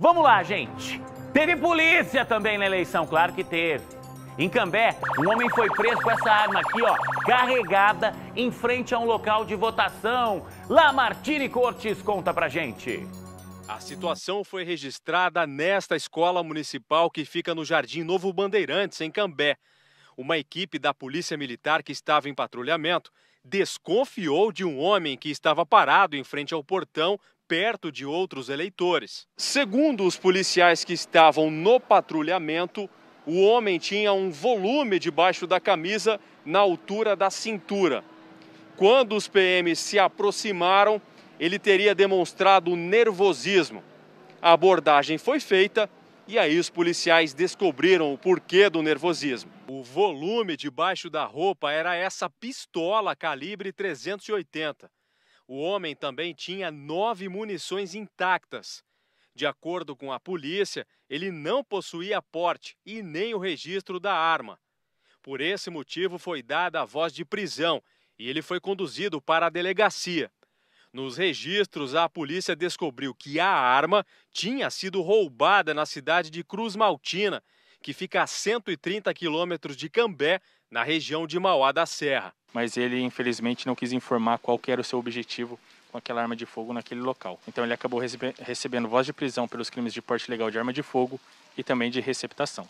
Vamos lá, gente. Teve polícia também na eleição, claro que teve. Em Cambé, um homem foi preso com essa arma aqui, ó, carregada em frente a um local de votação. Lá, Martini Cortes conta pra gente. A situação foi registrada nesta escola municipal que fica no Jardim Novo Bandeirantes, em Cambé. Uma equipe da Polícia Militar que estava em patrulhamento desconfiou de um homem que estava parado em frente ao portão perto de outros eleitores. Segundo os policiais que estavam no patrulhamento, o homem tinha um volume debaixo da camisa na altura da cintura. Quando os PMs se aproximaram, ele teria demonstrado nervosismo. A abordagem foi feita e aí os policiais descobriram o porquê do nervosismo. O volume debaixo da roupa era essa pistola calibre 380. O homem também tinha nove munições intactas. De acordo com a polícia, ele não possuía porte e nem o registro da arma. Por esse motivo, foi dada a voz de prisão e ele foi conduzido para a delegacia. Nos registros, a polícia descobriu que a arma tinha sido roubada na cidade de Cruz Maltina, que fica a 130 quilômetros de Cambé, na região de Mauá da Serra mas ele infelizmente não quis informar qual era o seu objetivo com aquela arma de fogo naquele local. Então ele acabou recebendo voz de prisão pelos crimes de porte ilegal de arma de fogo e também de receptação.